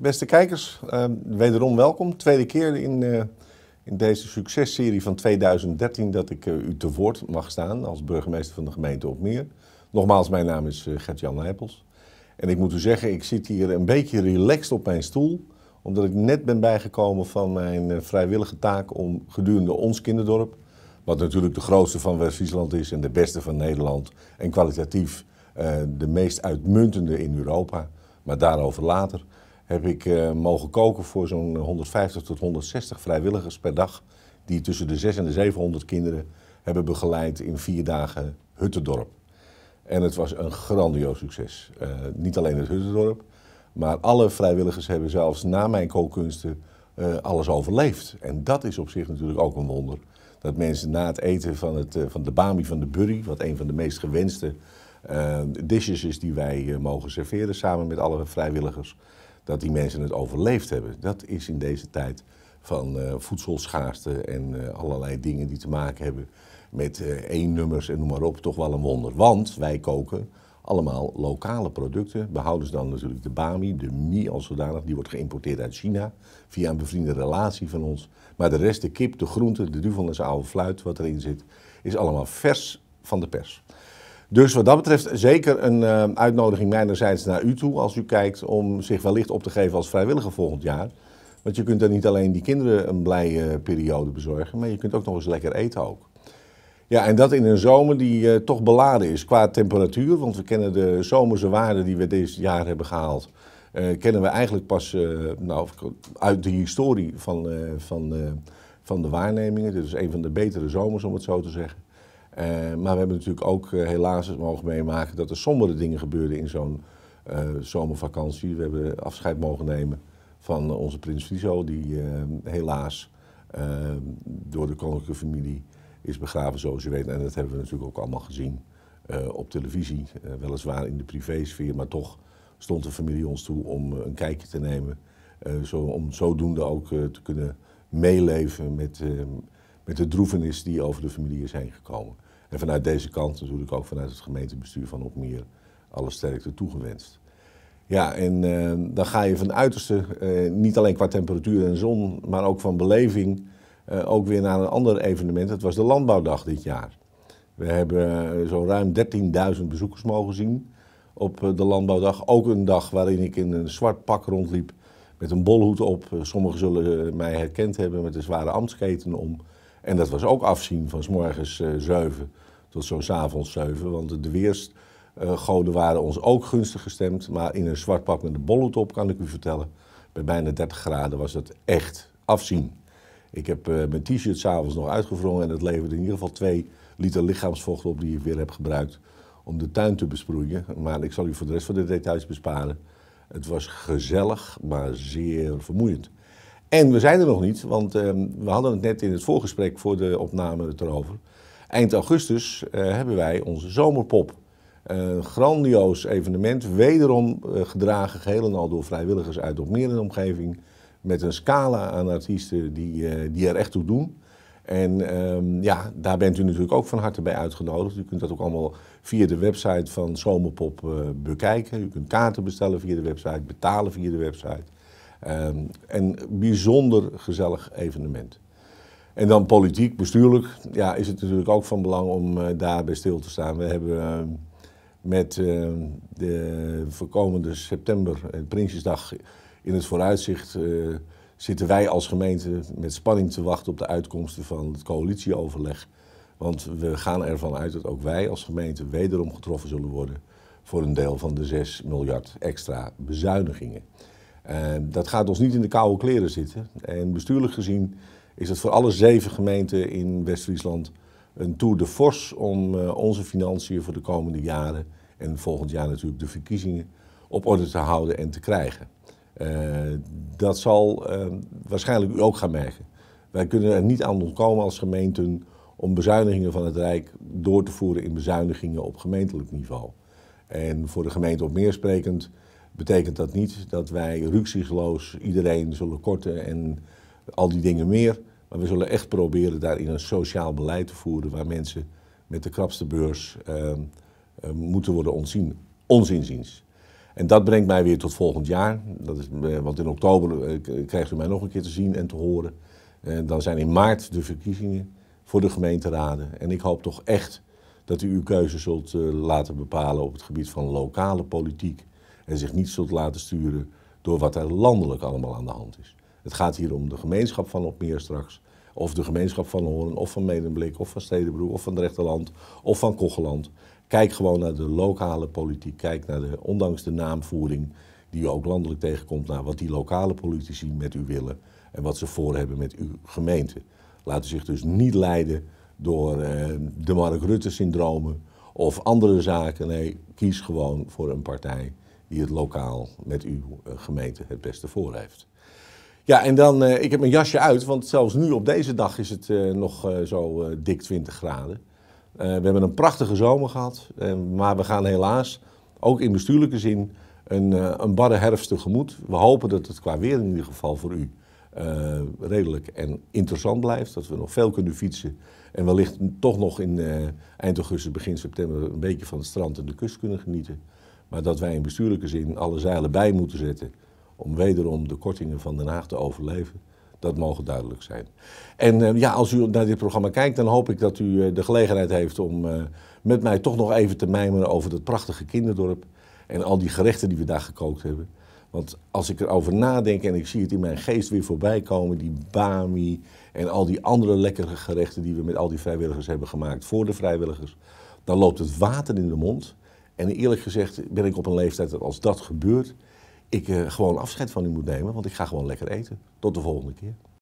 Beste kijkers, ehm, wederom welkom. Tweede keer in, eh, in deze successerie van 2013 dat ik eh, u te woord mag staan als burgemeester van de gemeente Opmeer. Nogmaals, mijn naam is eh, Gert-Jan Nijpels. En ik moet u zeggen, ik zit hier een beetje relaxed op mijn stoel, omdat ik net ben bijgekomen van mijn vrijwillige taak om gedurende ons kinderdorp, wat natuurlijk de grootste van West-Friesland is en de beste van Nederland en kwalitatief de meest uitmuntende in Europa, maar daarover later heb ik eh, mogen koken voor zo'n 150 tot 160 vrijwilligers per dag. Die tussen de 600 en de 700 kinderen hebben begeleid in vier dagen Huttendorp. En het was een grandioos succes. Eh, niet alleen het Huttendorp, maar alle vrijwilligers hebben zelfs na mijn kookkunsten eh, alles overleefd. En dat is op zich natuurlijk ook een wonder. Dat mensen na het eten van, het, van de Bami van de Burry, wat een van de meest gewenste dishes is die wij mogen serveren samen met alle vrijwilligers, dat die mensen het overleefd hebben. Dat is in deze tijd van eh, voedselschaarste en eh, allerlei dingen die te maken hebben met eh, één nummers en noem maar op, toch wel een wonder. Want wij koken allemaal lokale producten. houden ze dan natuurlijk de bami, de mie als zodanig, die wordt geïmporteerd uit China via een bevriende relatie van ons. Maar de rest, de kip, de groenten, de duvel en oude fluit wat erin zit, is allemaal vers van de pers. Dus wat dat betreft zeker een eh, uitnodiging mijnerzijds naar u toe als u kijkt om zich wellicht op te geven als vrijwilliger volgend jaar. Want je kunt dan niet alleen die kinderen een blije periode bezorgen, maar je kunt ook nog eens lekker eten ook. Ja, en dat in een zomer die eh, toch beladen is qua temperatuur, want we kennen de zomerse waarden die we dit jaar hebben gehaald, eh, kennen we eigenlijk pas nou, uit de historie van, van, van de waarnemingen. Dit is een van de betere zomers om het zo te zeggen. Eh, maar we hebben natuurlijk ook eh, helaas het mogen meemaken dat er sombere dingen gebeurden in zo'n eh, zomervakantie. We hebben afscheid mogen nemen van onze prins Friso, die helaas door de koninklijke familie is begraven, zoals je weet. En dat hebben we natuurlijk ook allemaal gezien op televisie. weliswaar in de privésfeer, maar toch stond de familie ons toe om een kijkje te nemen. zo, om zodoende ook te kunnen meeleven met met de droevenis die over de familie is heen gekomen. En vanuit deze kant natuurlijk ook vanuit het gemeentebestuur van Opmeer alle sterkte toegewenst. Ja, en eh, dan ga je van uiterste, eh, niet alleen qua temperatuur en zon, maar ook van beleving, eh, ook weer naar een ander evenement. Dat was de Landbouwdag dit jaar. We hebben zo'n ruim 13.000 bezoekers mogen zien op de Landbouwdag. Ook een dag waarin ik in een zwart pak rondliep met een bolhoed op. Sommigen zullen mij herkend hebben met de zware ambtsketen om. En dat was ook afzien van s morgens 7 eh, tot zo'n avonds 7. Want de weersgoden waren ons ook gunstig gestemd. Maar in een zwart pak met de bolletop op, kan ik u vertellen. Bij bijna 30 graden was dat echt afzien. Ik heb eh, mijn t-shirt s'avonds nog uitgevrongen en dat leverde in ieder geval 2 liter lichaamsvocht op die ik weer heb gebruikt om de tuin te besproeien. Maar ik zal u voor de rest van de details besparen. Het was gezellig, maar zeer vermoeiend. En we zijn er nog niet, want ehm, we hadden het net in het voorgesprek voor de opname erover. Eind augustus eh, hebben wij onze zomerpop. Een grandioos evenement, wederom eh, gedragen geheel en al door vrijwilligers uit de omgeving. Met een scala aan artiesten die, eh, die er echt toe doen. En ehm, ja, daar bent u natuurlijk ook van harte bij uitgenodigd. U kunt dat ook allemaal via de website van Zomerpop bekijken. U kunt kaarten bestellen via de website, betalen via de website. Ehm, en bijzonder gezellig evenement. En dan politiek, bestuurlijk, ja, is het natuurlijk ook van belang om eh, daarbij stil te staan. We hebben ehm, met ehm, de voorkomende september, eh, Prinsjesdag, in het vooruitzicht eh, zitten wij als gemeente met spanning te wachten op de uitkomsten van het coalitieoverleg. Want we gaan ervan uit dat ook wij als gemeente wederom getroffen zullen worden voor een deel van de 6 miljard extra bezuinigingen. Eh, dat gaat ons niet in de koude kleren zitten. En bestuurlijk gezien is het voor alle zeven gemeenten in West-Friesland een tour de force om eh, onze financiën voor de komende jaren en volgend jaar natuurlijk de verkiezingen op orde te houden en te krijgen. Eh, dat zal waarschijnlijk u ook gaan merken. Wij kunnen er niet aan ontkomen als gemeenten om bezuinigingen van het Rijk door te voeren in bezuinigingen op gemeentelijk niveau. En voor de gemeente op meer sprekend betekent dat niet dat wij ruksichtsloos iedereen zullen korten en al die dingen meer. Maar we zullen echt proberen daarin een sociaal beleid te voeren waar mensen met de krapste beurs ehm, eh, moeten worden ontzien, ons En dat brengt mij weer tot volgend jaar. Dat is, eh, want in oktober eh, krijgt u mij nog een keer te zien en te horen. dan zijn in maart de verkiezingen voor de gemeenteraden. En ik hoop toch echt dat u uw keuze zult laten bepalen op het gebied van lokale politiek en zich niet zult laten sturen door wat er landelijk allemaal aan de hand is. Het gaat hier om de gemeenschap van Opmeer straks, of de gemeenschap van Hoorn, of van Medemblik, of van Stedenbroek, of van het Rechterland, of van Kocheland. Kijk gewoon naar de lokale politiek, kijk naar de, ondanks de naamvoering die je ook landelijk tegenkomt, naar wat die lokale politici met u willen en wat ze voor hebben met uw gemeente. Laat u zich dus niet leiden door eh, de Mark Rutte-syndromen of andere zaken. Nee, kies gewoon voor een partij die het lokaal met uw eh, gemeente het beste voor heeft. Ja, en dan, eh, ik heb mijn jasje uit, want zelfs nu op deze dag is het eh, nog zo dik 20 graden. we hebben een prachtige zomer gehad, maar we gaan helaas ook in bestuurlijke zin een, een barre herfst tegemoet. We hopen dat het qua weer in ieder geval voor u redelijk en interessant blijft. Dat we nog veel kunnen fietsen en wellicht toch nog in eind augustus, begin september een beetje van het strand en de kust kunnen genieten. Maar dat wij in bestuurlijke zin alle zeilen bij moeten zetten om wederom de kortingen van Den Haag te overleven, dat mogen duidelijk zijn. En eh, ja, als u naar dit programma kijkt, dan hoop ik dat u eh, de gelegenheid heeft om eh, met mij toch nog even te mijmeren over dat prachtige kinderdorp en al die gerechten die we daar gekookt hebben. Want als ik erover nadenk en ik zie het in mijn geest weer voorbij komen, die bami en al die andere lekkere gerechten die we met al die vrijwilligers hebben gemaakt voor de vrijwilligers, dan loopt het water in de mond. En eerlijk gezegd ben ik op een leeftijd dat als dat gebeurt, ik eh, gewoon afscheid van u moet nemen, want ik ga gewoon lekker eten. Tot de volgende keer.